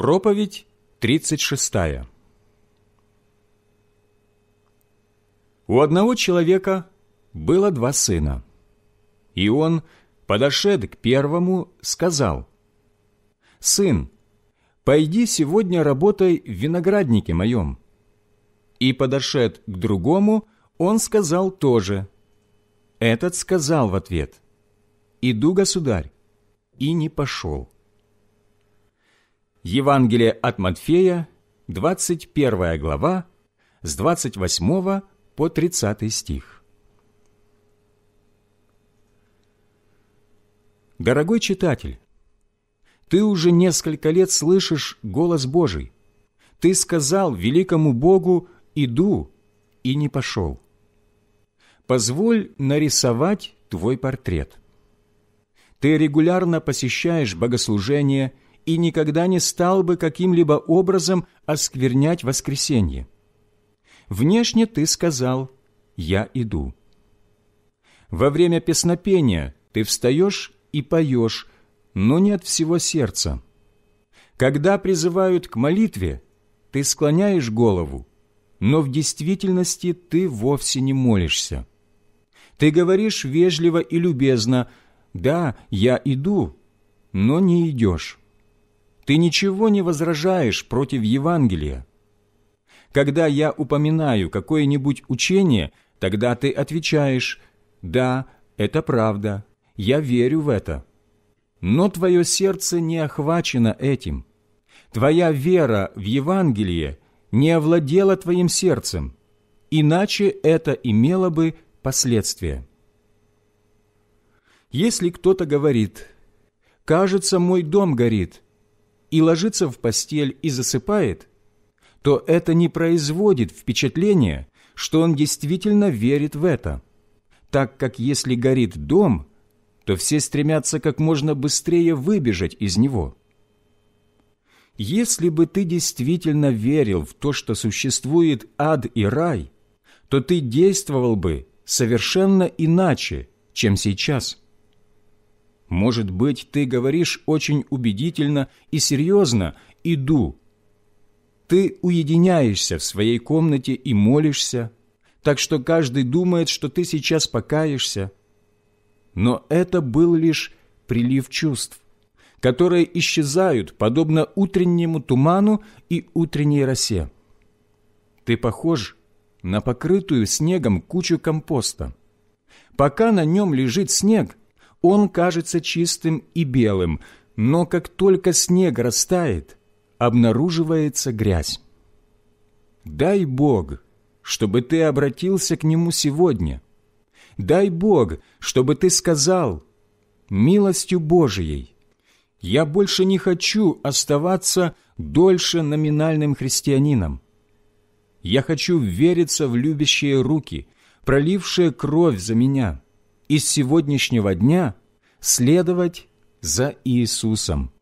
Проповедь 36. У одного человека было два сына, и он, подошед к первому, сказал, «Сын, пойди сегодня работай в винограднике моем». И, подошед к другому, он сказал тоже. Этот сказал в ответ, «Иду, государь», и не пошел. Евангелие от Матфея, 21 глава, с 28 по 30 стих. Дорогой читатель, ты уже несколько лет слышишь голос Божий. Ты сказал великому Богу «иду» и не пошел. Позволь нарисовать твой портрет. Ты регулярно посещаешь богослужения – и никогда не стал бы каким-либо образом осквернять воскресенье. Внешне ты сказал «Я иду». Во время песнопения ты встаешь и поешь, но не от всего сердца. Когда призывают к молитве, ты склоняешь голову, но в действительности ты вовсе не молишься. Ты говоришь вежливо и любезно «Да, я иду», но не идешь ты ничего не возражаешь против Евангелия. Когда я упоминаю какое-нибудь учение, тогда ты отвечаешь «Да, это правда, я верю в это». Но твое сердце не охвачено этим. Твоя вера в Евангелие не овладела твоим сердцем, иначе это имело бы последствия. Если кто-то говорит «Кажется, мой дом горит», и ложится в постель и засыпает, то это не производит впечатления, что он действительно верит в это, так как если горит дом, то все стремятся как можно быстрее выбежать из него. Если бы ты действительно верил в то, что существует ад и рай, то ты действовал бы совершенно иначе, чем сейчас – может быть, ты говоришь очень убедительно и серьезно «иду». Ты уединяешься в своей комнате и молишься, так что каждый думает, что ты сейчас покаешься. Но это был лишь прилив чувств, которые исчезают, подобно утреннему туману и утренней росе. Ты похож на покрытую снегом кучу компоста. Пока на нем лежит снег, он кажется чистым и белым, но как только снег растает, обнаруживается грязь. Дай Бог, чтобы ты обратился к Нему сегодня. Дай Бог, чтобы ты сказал, милостью Божией, я больше не хочу оставаться дольше номинальным христианином. Я хочу вериться в любящие руки, пролившие кровь за меня» из сегодняшнего дня следовать за Иисусом,